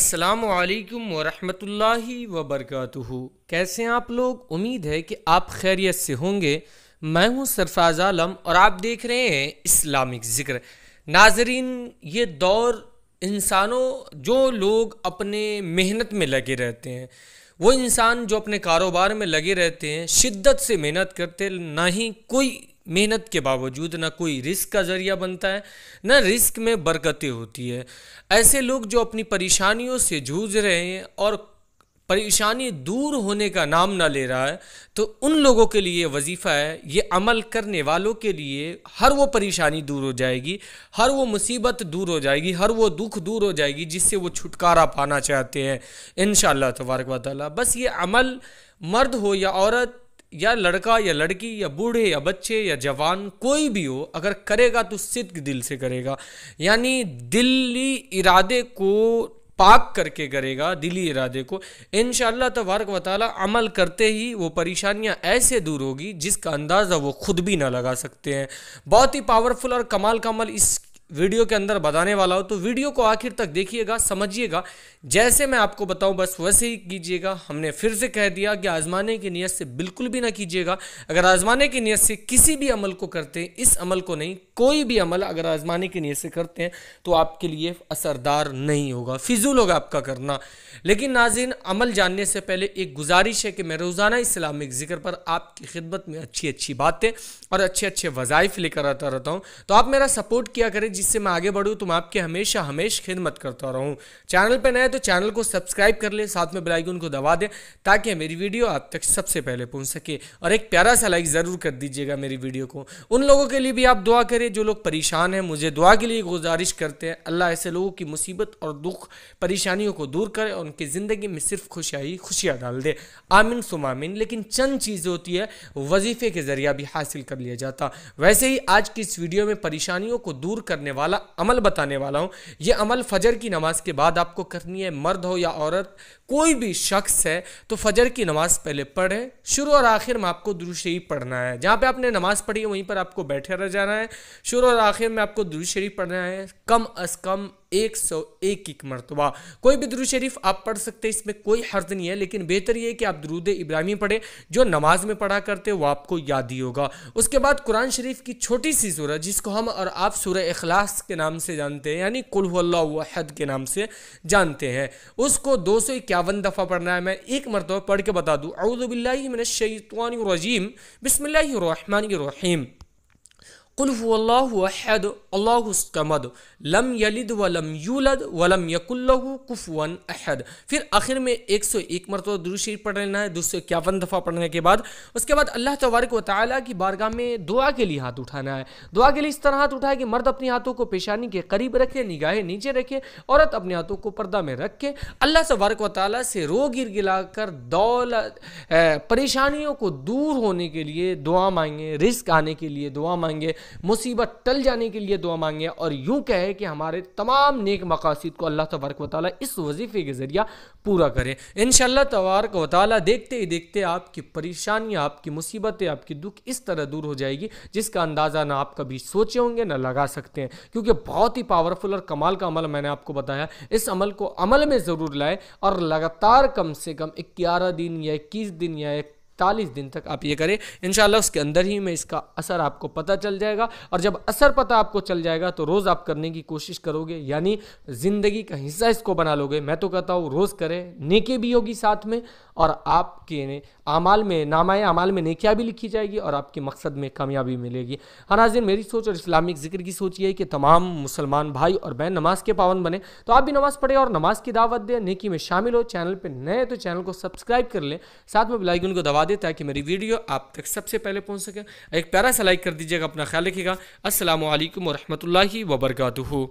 अल्लाम वरहमतुल्लाहि वबरकू कैसे हैं आप लोग उम्मीद है कि आप खैरियत से होंगे मैं हूं सरफराज आलम और आप देख रहे हैं इस्लामिक ज़िक्र नाजरीन ये दौर इंसानों जो लोग अपने मेहनत में लगे रहते हैं वो इंसान जो अपने कारोबार में लगे रहते हैं शिद्दत से मेहनत करते ना ही कोई मेहनत के बावजूद ना कोई रिस्क का ज़रिया बनता है ना रिस्क में बरकतें होती है ऐसे लोग जो अपनी परेशानियों से जूझ रहे हैं और परेशानी दूर होने का नाम ना ले रहा है तो उन लोगों के लिए वजीफ़ा है ये अमल करने वालों के लिए हर वो परेशानी दूर हो जाएगी हर वो मुसीबत दूर हो जाएगी हर वो दुख दूर हो जाएगी जिससे वो छुटकारा पाना चाहते हैं इन तबारक वाली बस ये अमल मर्द हो या औरत या लड़का या लड़की या बूढ़े या बच्चे या जवान कोई भी हो अगर करेगा तो सिद्ध दिल से करेगा यानी दिल्ली इरादे को पाक करके करेगा दिली इरादे को इन तबारक वाली अमल करते ही वो परेशानियाँ ऐसे दूर होगी जिसका अंदाज़ा वो खुद भी ना लगा सकते हैं बहुत ही पावरफुल और कमाल का अमल इस वीडियो के अंदर बताने वाला हूँ तो वीडियो को आखिर तक देखिएगा समझिएगा जैसे मैं आपको बताऊँ बस वैसे ही कीजिएगा हमने फिर से कह दिया कि आजमाने की नीयत से बिल्कुल भी ना कीजिएगा अगर आजमाने की नीयत से किसी भी अमल को करते हैं इस अमल को नहीं कोई भी अमल अगर आजमाने की नीयत से करते हैं तो आपके लिए असरदार नहीं होगा फिजूल होगा आपका करना लेकिन नाजिन अमल जानने से पहले एक गुजारिश है कि मैं रोज़ाना इस्लामिक ज़िक्र पर आपकी खिदमत में अच्छी अच्छी बातें और अच्छे अच्छे वज़ाइफ लेकर आता रहता हूँ तो आप मेरा सपोर्ट किया करें जिससे मैं आगे बढ़ूँ तुम आपके हमेशा हमेशा खिदमत करता रहूँ चैनल पर नए तो चैनल को सब्सक्राइब कर ले साथ में बेलाइकन को दबा दें ताकि मेरी वीडियो आप तक सबसे पहले पहुँच सके और एक प्यारा सा लाइक ज़रूर कर दीजिएगा मेरी वीडियो को उन लोगों के लिए भी आप दुआ करें जो लोग परेशान हैं मुझे दुआ के लिए गुजारिश करते हैं अल्लाह ऐसे लोगों की मुसीबत और दुख परेशानियों को दूर करे और उनकी ज़िंदगी में सिर्फ खुशियाई खुशियाँ डाल दे आमिन सुमामिन लेकिन चंद चीज़ें होती है वजीफ़े के ज़रिए भी हासिल कर लिया जाता वैसे ही आज की इस वीडियो में परेशानियों को दूर करने करने वाला अमल बताने वाला हूँ ये अमल फ़जर की नमाज़ के बाद आपको करनी है मर्द हो या औरत कोई भी शख्स है तो फ़जर की नमाज़ पहले पढ़े शुरू और आखिर में आपको दुरुद शरीफ पढ़ना है जहाँ पे आपने नमाज़ पढ़ी है वहीं पर आपको बैठे रह जाना है शुरू और आखिर में आपको दुरुद शरीफ पढ़ना है कम अज़ कम एक सौ एक एक मरतबा कोई भी दुरुद शरीफ आप पढ़ सकते हैं इसमें कोई हर्ज नहीं है लेकिन बेहतर यह कि आप दरूद इब्राहिमी पढ़ें जो नमाज में पढ़ा करते वो आपको याद ही होगा उसके बाद कुरान शरीफ की छोटी सी सूरह जिसको हम और आप सूरह अखलास के नाम से जानते हैं यानी कुल्हद के नाम से जानते हैं उसको दो सौ इक्यावन दफ़ा पढ़ना है मैं एक मरतबा पढ़ के बता दूँ अउदबिल्लिमिनशैतवानरजीम रहीम कुल्लाहद अल्लाहमद लम यलिद वलम यूलद वलम अहद फिर आखिर में एक सौ एक मरतबा दुरुशरीफ पढ़ लेना है दो सौ इक्यावन दफ़ा पढ़ने के बाद उसके बाद अल्लाह तबारक व ताली की बारगाह में दुआ के लिए हाथ उठाना है दुआ के लिए इस तरह हाथ उठाए कि मर्द अपने हाथों को पेशानी के करीब रखे निगाहें नीचे रखे औरत अपने हाथों को पर्दा में रखे अल्लाह तबारक व ताली से रो गिर गिला कर दौलत परेशानियों को दूर होने के लिए दुआ मांगे रिस्क आने के लिए दुआ मांगे मुसीबत टल जाने के लिए दुआ मांगे और यूं कहे कि हमारे तमाम नेक मकासद को अल्लाह तबारक वाली इस वजीफ़े के जरिए पूरा करें इन तबारक वाली देखते ही देखते आपकी परेशानियाँ आपकी मुसीबतें आपकी दुख इस तरह दूर हो जाएगी जिसका अंदाज़ा ना आप कभी सोचे होंगे ना लगा सकते हैं क्योंकि बहुत ही पावरफुल और कमाल का अमल मैंने आपको बताया इस अमल को अमल में ज़रूर लाए और लगातार कम से कम ग्यारह दिन या इक्कीस दिन या एक चालीस दिन तक आप ये करें इन उसके अंदर ही में इसका असर आपको पता चल जाएगा और जब असर पता आपको चल जाएगा तो रोज़ आप करने की कोशिश करोगे यानी ज़िंदगी का हिस्सा इसको बना लोगे मैं तो कहता हूँ रोज़ करें नेके भी होगी साथ में और आपके अमाल में नामाए अमाल में नेकिया भी लिखी जाएगी और आपके मकसद में कामयाबी मिलेगी हाँ मेरी सोच और इस्लामिक जिक्र की सोच ये है कि तमाम मुसलमान भाई और बहन नमाज के पावन बने तो आप भी नमाज़ पढ़े और नमाज की दावत दें नेकी में शामिल हो चैनल पर नए तो चैनल को सब्सक्राइब कर लें साथ में बिलाईगुन को दबा दे ताकि मेरी वीडियो आप तक सबसे पहले पहुँच सके एक प्यारा सा लाइक कर दीजिएगा अपना ख्याल रखिएगा असल वरहमल वबरकू